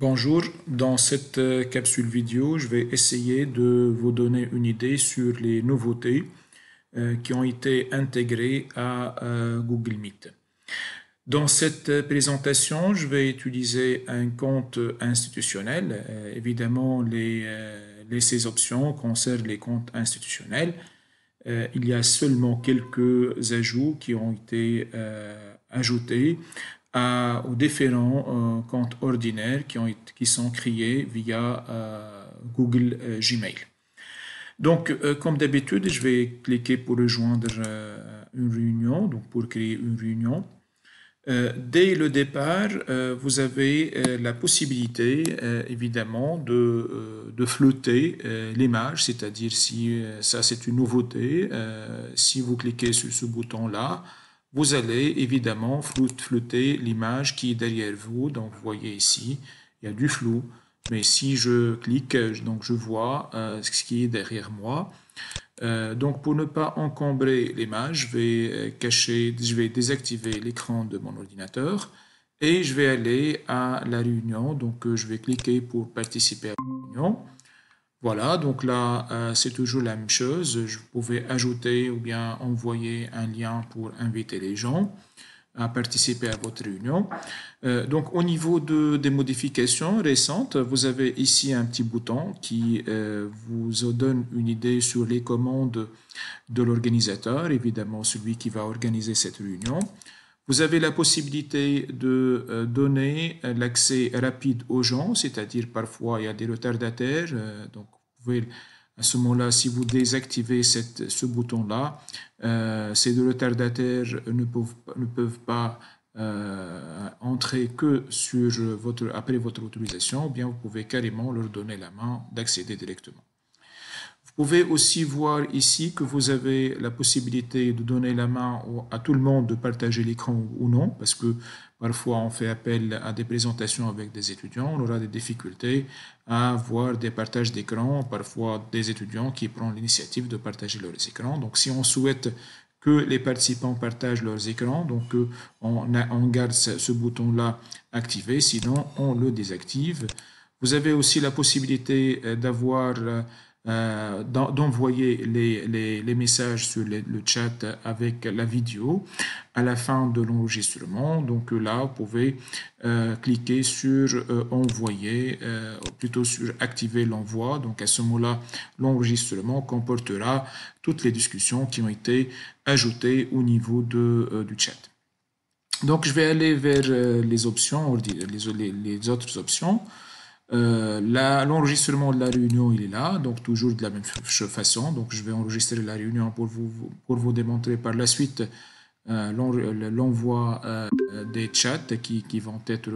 Bonjour, dans cette euh, capsule vidéo, je vais essayer de vous donner une idée sur les nouveautés euh, qui ont été intégrées à euh, Google Meet. Dans cette présentation, je vais utiliser un compte institutionnel. Évidemment, les, ces options concernent les comptes institutionnels. Il y a seulement quelques ajouts qui ont été ajoutés aux différents euh, comptes ordinaires qui, sont créés via euh, Google euh, Gmail. Donc, comme d'habitude, je vais cliquer pour rejoindre une réunion, donc pour créer une réunion. dès le départ, vous avez la possibilité, évidemment, de, de flotter l'image, c'est-à-dire si ça c'est une nouveauté, si vous cliquez sur ce bouton-là, vous allez évidemment flotter l'image qui est derrière vous. Donc, vous voyez ici, il y a du flou. Mais si je clique, donc je vois euh, ce qui est derrière moi. Euh, donc, pour ne pas encombrer l'image, je vais euh, cacher, je vais désactiver l'écran de mon ordinateur et je vais aller à la réunion. Donc, je vais cliquer pour participer à la réunion. Voilà, donc là, euh, c'est toujours la même chose. Je pouvais ajouter ou bien envoyer un lien pour inviter les gens à participer à votre réunion. Euh, donc au niveau de, des modifications récentes, vous avez ici un petit bouton qui euh, vous donne une idée sur les commandes de l'organisateur, évidemment celui qui va organiser cette réunion. Vous avez la possibilité de euh, donner euh, l'accès rapide aux gens, c'est-à-dire parfois il y a des retardataires, euh, donc vous pouvez à ce moment-là, si vous désactivez ce bouton-là, ces retardataires ne peuvent, pas entrer que sur votre, après votre autorisation, ou bien vous pouvez carrément leur donner la main d'accéder directement. Vous pouvez aussi voir ici que vous avez la possibilité de donner la main à tout le monde de partager l'écran ou non, parce que parfois on fait appel à des présentations avec des étudiants, on aura des difficultés à voir des partages d'écran, parfois des étudiants qui prennent l'initiative de partager leurs écrans. Donc si on souhaite que les participants partagent leurs écrans. Donc, euh, on, garde ce bouton-là activé, sinon on le désactive. Vous avez aussi la possibilité euh, d'avoir euh, euh, d'envoyer les, messages sur le chat avec la vidéo à la fin de l'enregistrement. Donc là, vous pouvez euh, cliquer sur euh, envoyer, ou plutôt sur activer l'envoi. Donc à ce moment-là, l'enregistrement comportera toutes les discussions qui ont été ajoutées au niveau du chat. Donc je vais aller vers les options, les autres options. Euh, l'enregistrement de la réunion, il est là, donc toujours de la même façon. Donc je vais enregistrer la réunion pour vous, démontrer par la suite euh, l'envoi euh, des chats qui vont être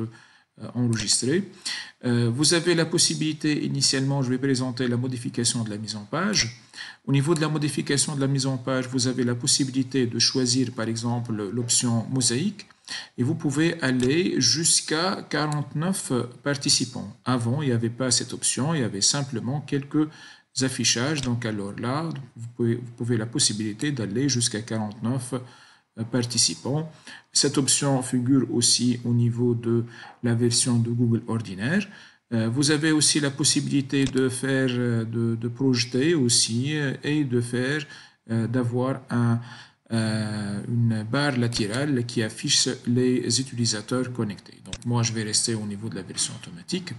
enregistrés. vous avez la possibilité, initialement, je vais présenter la modification de la mise en page. Au niveau de la modification de la mise en page, vous avez la possibilité de choisir, par exemple, l'option mosaïque. Et vous pouvez aller jusqu'à 49 participants. Avant, il n'y avait pas cette option, il y avait simplement quelques affichages. Donc alors là, vous pouvez, vous pouvez la possibilité d'aller jusqu'à 49 participants. Cette option figure aussi au niveau de la version de Google ordinaire. Euh, vous avez aussi la possibilité de faire, euh, de, projeter aussi euh, et de faire, d'avoir un, une barre latérale qui affiche les utilisateurs connectés. Donc moi, je vais rester au niveau de la version automatique.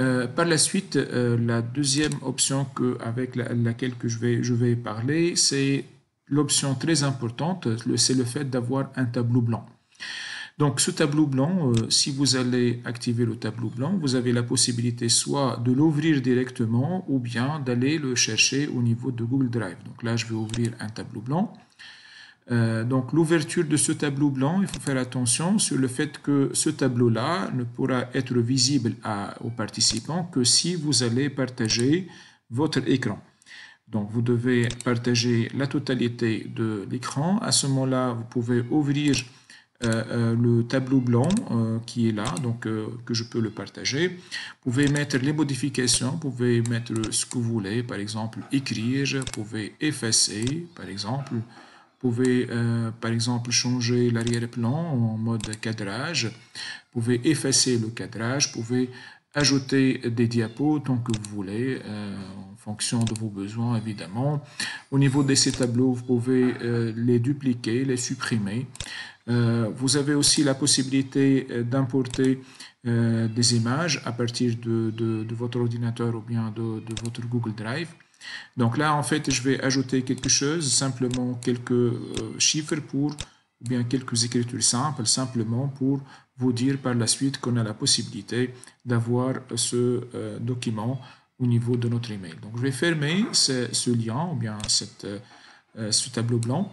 Euh, par la suite, euh, la deuxième option avec laquelle je, vais, parler, c'est l'option très importante, c'est le fait d'avoir un tableau blanc. Donc ce tableau blanc, euh, si vous allez activer le tableau blanc, vous avez la possibilité soit de l'ouvrir directement ou bien d'aller le chercher au niveau de Google Drive. Donc là, je vais ouvrir un tableau blanc. Euh, donc l'ouverture de ce tableau blanc, il faut faire attention sur le fait que ce tableau-là ne pourra être visible aux participants que si vous allez partager votre écran. Donc vous devez partager la totalité de l'écran. À ce moment-là, vous pouvez ouvrir euh, euh, le tableau blanc qui est là, donc que je peux le partager. Vous pouvez mettre les modifications, vous pouvez mettre ce que vous voulez, par exemple écrire, vous pouvez effacer, par exemple, vous pouvez euh, par exemple changer l'arrière-plan en mode cadrage, vous pouvez effacer le cadrage, vous pouvez ajouter des diapos tant que vous voulez, euh, en fonction de vos besoins évidemment. Au niveau de ces tableaux, vous pouvez euh, les dupliquer, les supprimer. vous avez aussi la possibilité d'importer des images à partir de, votre ordinateur ou bien de votre Google Drive. Donc là, en fait, je vais ajouter quelque chose, simplement quelques euh, chiffres pour, ou bien quelques écritures simples, simplement pour vous dire par la suite qu'on a la possibilité d'avoir ce euh, document au niveau de notre email. Donc je vais fermer ce, lien, ou bien cette, euh, ce tableau blanc.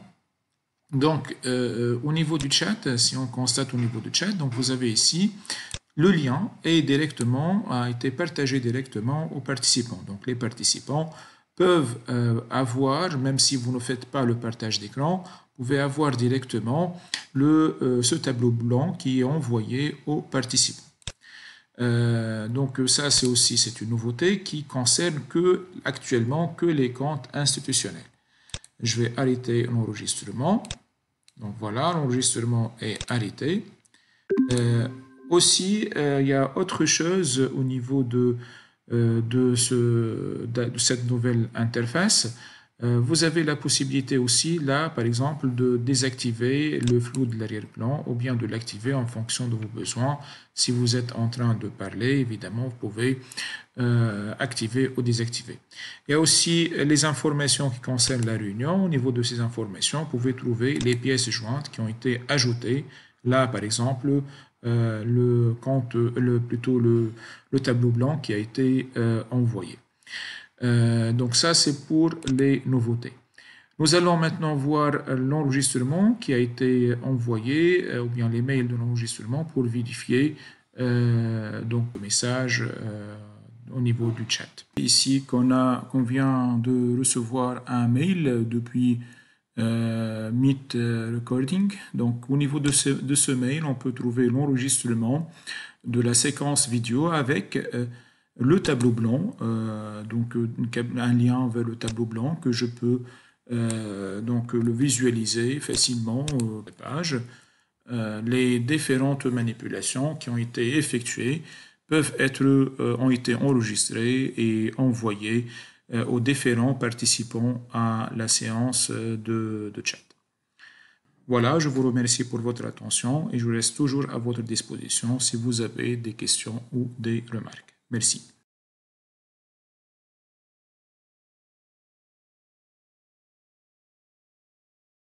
Donc au niveau du chat, si on constate au niveau du chat, donc vous avez ici le lien est directement, a été partagé directement aux participants. Donc les participants peuvent euh, avoir, même si vous ne faites pas le partage d'écran, vous pouvez avoir directement le, euh, ce tableau blanc qui est envoyé aux participants. Euh, donc ça, c'est aussi c'est une nouveauté qui concerne que actuellement que les comptes institutionnels. Je vais arrêter l'enregistrement. Donc voilà, l'enregistrement est arrêté. aussi, il y a autre chose au niveau de euh, de, ce, de, cette nouvelle interface. Euh, vous avez la possibilité aussi, là, par exemple, de désactiver le flou de l'arrière-plan ou bien de l'activer en fonction de vos besoins. Si vous êtes en train de parler, évidemment, vous pouvez euh, activer ou désactiver. Il y a aussi les informations qui concernent la réunion. Au niveau de ces informations, vous pouvez trouver les pièces jointes qui ont été ajoutées. Là, par exemple, euh, le, compte, euh, le, plutôt le, tableau blanc qui a été euh, envoyé. donc ça, c'est pour les nouveautés. Nous allons maintenant voir l'enregistrement qui a été envoyé, ou bien les mails de l'enregistrement pour vérifier donc le message au niveau du chat. Ici qu'on vient de recevoir un mail depuis euh, meet euh, Recording. Donc au niveau de ce, de ce mail, on peut trouver l'enregistrement de la séquence vidéo avec euh, le tableau blanc, donc un lien vers le tableau blanc que je peux donc le visualiser facilement les pages. les différentes manipulations qui ont été effectuées peuvent être ont été enregistrées et envoyées euh, aux différents participants à la séance euh, de, chat. Voilà, je vous remercie pour votre attention et je vous reste toujours à votre disposition si vous avez des questions ou des remarques. Merci.